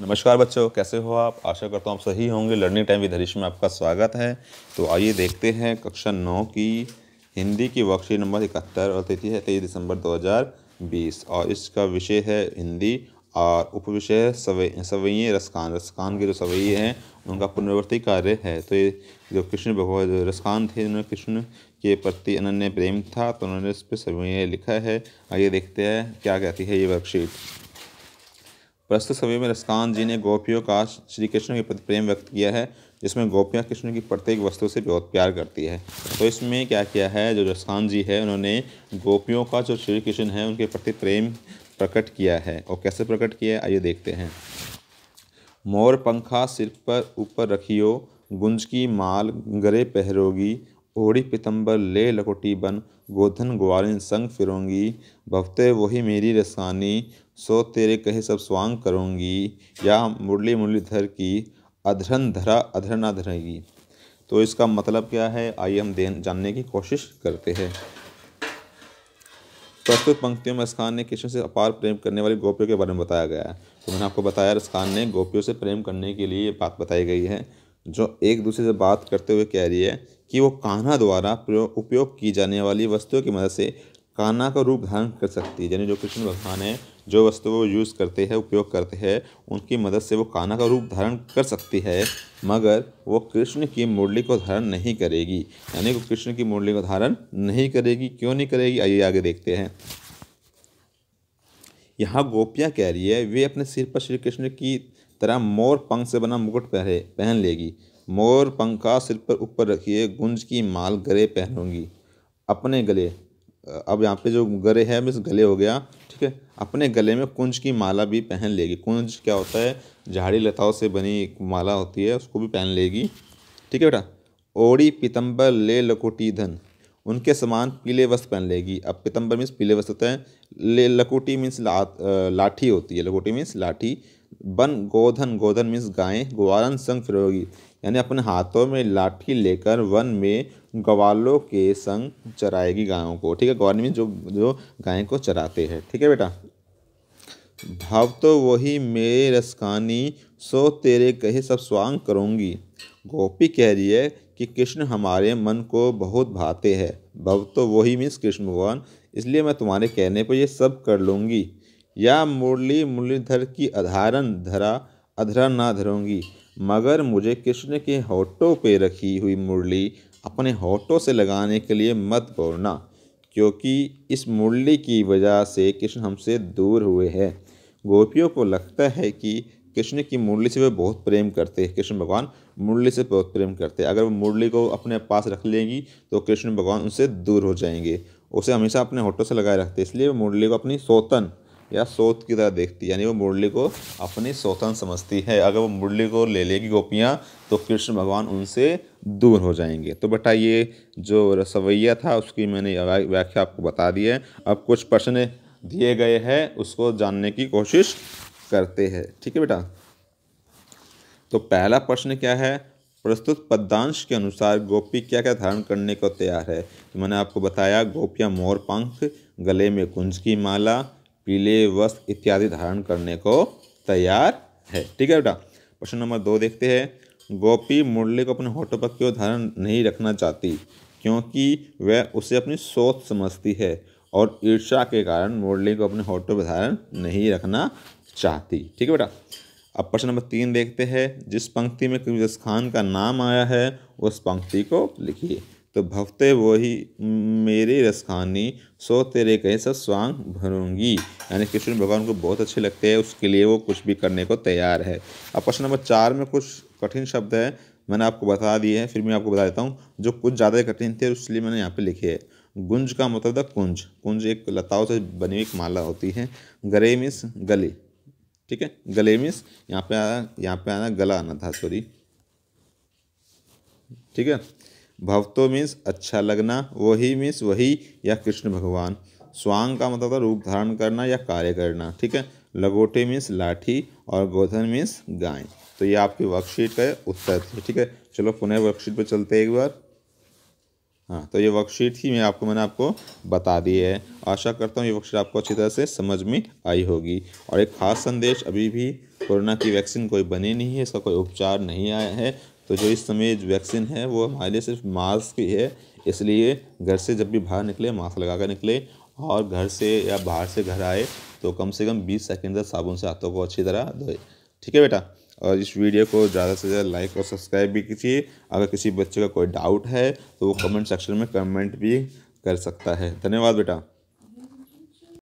नमस्कार बच्चों कैसे हो आप आशा करता हूँ आप सही होंगे लर्निंग टाइम विद हरीश में आपका स्वागत है तो आइए देखते हैं कक्षा नौ की हिंदी की वर्कशीट नंबर इकहत्तर और तिथि है तेईस दिसंबर 2020 और इसका विषय है हिंदी और उपविषय है सवै सवैये रसकान रसकान के जो सवैये हैं उनका पुनर्वर्ती कार्य है तो ये जो कृष्ण भगवान जो रसकान थे उन्होंने कृष्ण के प्रति अनन्य प्रेम था तो उन्होंने इस पर सवैये लिखा है आइए देखते हैं क्या कहती है ये वर्कशीट प्रस्तुत समय में रसकान जी ने गोपियों का श्री कृष्ण के प्रति प्रेम व्यक्त किया है जिसमें गोपियाँ कृष्ण की प्रत्येक वस्तु से बहुत प्यार करती है तो इसमें क्या किया है जो रसकान जी है उन्होंने गोपियों का जो श्री कृष्ण है उनके प्रति प्रेम प्रकट किया है और कैसे प्रकट किया है आइए देखते हैं मोर पंखा सिर पर ऊपर रखियो गुंज की माल गरे पहरोगी ओढ़ी पितंबर ले लकोटी बन गोधन ग्वालिन संग फिरोंगी भवते वही मेरी रसानी सो तेरे कहे सब स्वांग करूँगी या मुरली मुरलीधर की अधरन धरा अधर धरेगी तो इसका मतलब क्या है आइए हम देन जानने की कोशिश करते हैं प्रस्तुत पंक्तियों में रसखान ने कृष्ण से अपार प्रेम करने वाली गोपियों के बारे में बताया गया है तो मैंने आपको बताया रसखान ने गोपियों से प्रेम करने के लिए बात बताई गई है जो एक दूसरे से बात करते हुए कह रही है कि वो कान्हा द्वारा उपयोग की जाने वाली वस्तुओं की मदद से कान्हा का रूप धारण कर सकती है यानी जो कृष्ण भगवान है जो वस्तु वो यूज़ करते हैं उपयोग करते हैं उनकी मदद से वो काना का रूप धारण कर सकती है मगर वो कृष्ण की मुरली को धारण नहीं करेगी यानी वो कृष्ण की मुरली को धारण नहीं करेगी क्यों नहीं करेगी आइए आगे देखते हैं यहाँ गोपियाँ कह रही है वे अपने सिर पर श्री कृष्ण की तरह मोर पंख से बना मुकुट पहरे पहन लेगी मोर पंखा सिर पर ऊपर रखिए गुंज की माल गले पहनूंगी अपने गले अब यहाँ पे जो गले है मिस गले हो गया ठीक है अपने गले में कुंज की माला भी पहन लेगी कुंज क्या होता है झाड़ी लताओं से बनी एक माला होती है उसको भी पहन लेगी ठीक है बेटा ओड़ी पितंबर ले लकोटी धन उनके समान पीले वस्त्र पहन लेगी अब पितंबर मीन्स पीले वस्त्र होते हैं ले लकोटी मीन्स ला, लाठी होती है लकोटी मीन्स लाठी बन गोधन गोधन मीन्स गायें गुआरन संग फिर यानी अपने हाथों में लाठी लेकर वन में ग्वालों के संग चराएगी गायों को ठीक है ग्वाल मीन जो जो गाय को चराते हैं ठीक है बेटा भाव तो वही मेरे रसकानी सो तेरे कहे सब स्वांग करूँगी गोपी कह रही है कि कृष्ण हमारे मन को बहुत भाते हैं भव तो वही मीन्स कृष्ण भगवान इसलिए मैं तुम्हारे कहने पर यह सब कर लूँगी या मुरली मुरलीधर की अधारण धरा अधरा ना धरूंगी मगर मुझे कृष्ण के होठों पे रखी हुई मुरली अपने होठों से लगाने के लिए मत बोलना क्योंकि इस मुरली की वजह से कृष्ण हमसे दूर हुए हैं गोपियों को लगता है कि कृष्ण की मुरली से वे बहुत प्रेम करते हैं कृष्ण भगवान मुरली से बहुत प्रेम करते हैं अगर वो मुरली को अपने पास रख लेंगी तो कृष्ण भगवान उनसे दूर हो जाएंगे उसे हमेशा अपने होठों से लगाए रखते इसलिए वो मुरली को अपनी सौतन या सोत की तरह देखती है यानी वो मुरली को अपनी सोतन समझती है अगर वो मुरली को ले लेगी गोपियाँ तो कृष्ण भगवान उनसे दूर हो जाएंगे तो बेटा ये जो रसवैया था उसकी मैंने व्याख्या आपको बता दी है अब कुछ प्रश्न दिए गए हैं उसको जानने की कोशिश करते हैं ठीक है बेटा तो पहला प्रश्न क्या है प्रस्तुत पद्यांश के अनुसार गोपी क्या क्या धारण करने को तैयार है तो मैंने आपको बताया गोपियाँ मोर पंख गले में कुंज की माला पीले वस्त्र इत्यादि धारण करने को तैयार है ठीक है बेटा प्रश्न नंबर दो देखते हैं गोपी मुरली को अपने होठों पर क्यों धारण नहीं रखना चाहती क्योंकि वह उसे अपनी सोच समझती है और ईर्षा के कारण मुरली को अपने होठों पर धारण नहीं रखना चाहती ठीक है बेटा अब प्रश्न नंबर तीन देखते हैं जिस पंक्ति में कबीरस खान का नाम आया है उस पंक्ति को लिखिए तो भक्ते वो ही मेरे रसखानी सो तेरे सब स्वांग भरूंगी यानी कृष्ण भगवान को बहुत अच्छे लगते हैं उसके लिए वो कुछ भी करने को तैयार है अब प्रश्न नंबर चार में कुछ कठिन शब्द है मैंने आपको बता दिए हैं फिर मैं आपको बता देता हूँ जो कुछ ज़्यादा कठिन थे उसलिए मैंने यहाँ पे लिखे है गुंज का मतलब था कुंज कुंज एक लताओं से बनी हुई एक माला होती है गले मिस गले ठीक है गले मिस यहाँ पे आना यहाँ पे आना गला आना था सॉरी ठीक है भवतो मीन्स अच्छा लगना वही मीन्स वही या कृष्ण भगवान स्वांग का मतलब था रूप धारण करना या कार्य करना ठीक है लगोटे मीन्स लाठी और गोधन मीन्स गाय तो ये आपकी वर्कशीट का उत्तर थी ठीक है चलो पुनः वर्कशीट पर चलते एक बार हाँ तो ये वर्कशीट थी मैं आपको मैंने आपको बता दी है आशा करता हूँ ये वर्कशीट आपको अच्छी तरह से समझ में आई होगी और एक खास संदेश अभी भी कोरोना की वैक्सीन कोई बनी नहीं है इसका कोई उपचार नहीं आया है तो जो इस समय वैक्सीन है वो हमारे लिए सिर्फ मास्क ही है इसलिए घर से जब भी बाहर निकले मास्क लगा कर निकले और घर से या बाहर से घर आए तो कम से कम 20 सेकंड तक साबुन से हाथों को अच्छी तरह धोए ठीक है बेटा और इस वीडियो को ज़्यादा से ज़्यादा लाइक और सब्सक्राइब भी कीजिए अगर किसी बच्चे का कोई डाउट है तो वो कमेंट सेक्शन में कमेंट भी कर सकता है धन्यवाद बेटा